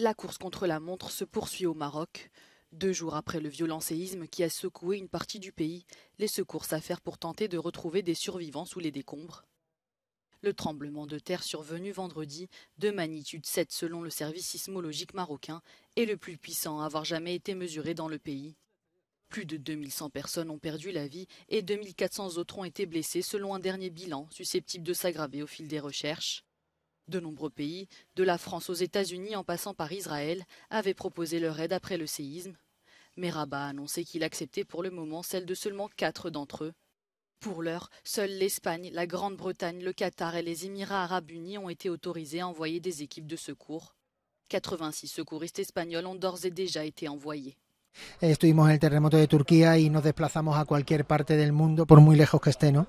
La course contre la montre se poursuit au Maroc. Deux jours après le violent séisme qui a secoué une partie du pays, les secours s'affairent pour tenter de retrouver des survivants sous les décombres. Le tremblement de terre survenu vendredi, de magnitude 7 selon le service sismologique marocain, est le plus puissant à avoir jamais été mesuré dans le pays. Plus de 2100 personnes ont perdu la vie et 2400 autres ont été blessées selon un dernier bilan susceptible de s'aggraver au fil des recherches. De nombreux pays, de la France aux États-Unis en passant par Israël, avaient proposé leur aide après le séisme, mais Rabat annonçait annoncé qu'il acceptait pour le moment celle de seulement quatre d'entre eux. Pour l'heure, seules l'Espagne, la Grande-Bretagne, le Qatar et les Émirats arabes unis ont été autorisés à envoyer des équipes de secours. 86 secouristes espagnols ont d'ores et déjà été envoyés. Eh, estuvimos en el terremoto de Turquía y nos desplazamos a cualquier parte del mundo, por muy lejos que esté, ¿no?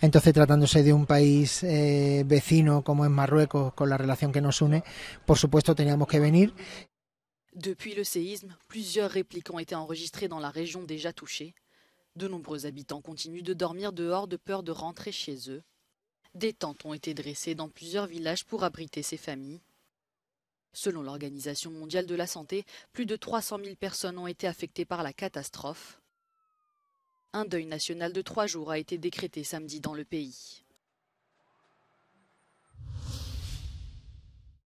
Entonces, tratándose de un país eh, vecino como es Marruecos, con la relación que nos une, por supuesto teníamos que venir. Depuis le séisme, plusieurs répliques ont été enregistrées dans la région déjà touchée. De nombreux habitants continuent de dormir dehors de peur de rentrer chez eux. Des tentes ont été dressées dans plusieurs villages pour abriter ces familles. Selon l'Organisation mondiale de la santé, plus de 300 000 personnes ont été affectées par la catastrophe. Un deuil national de trois jours a été décrété samedi dans le pays.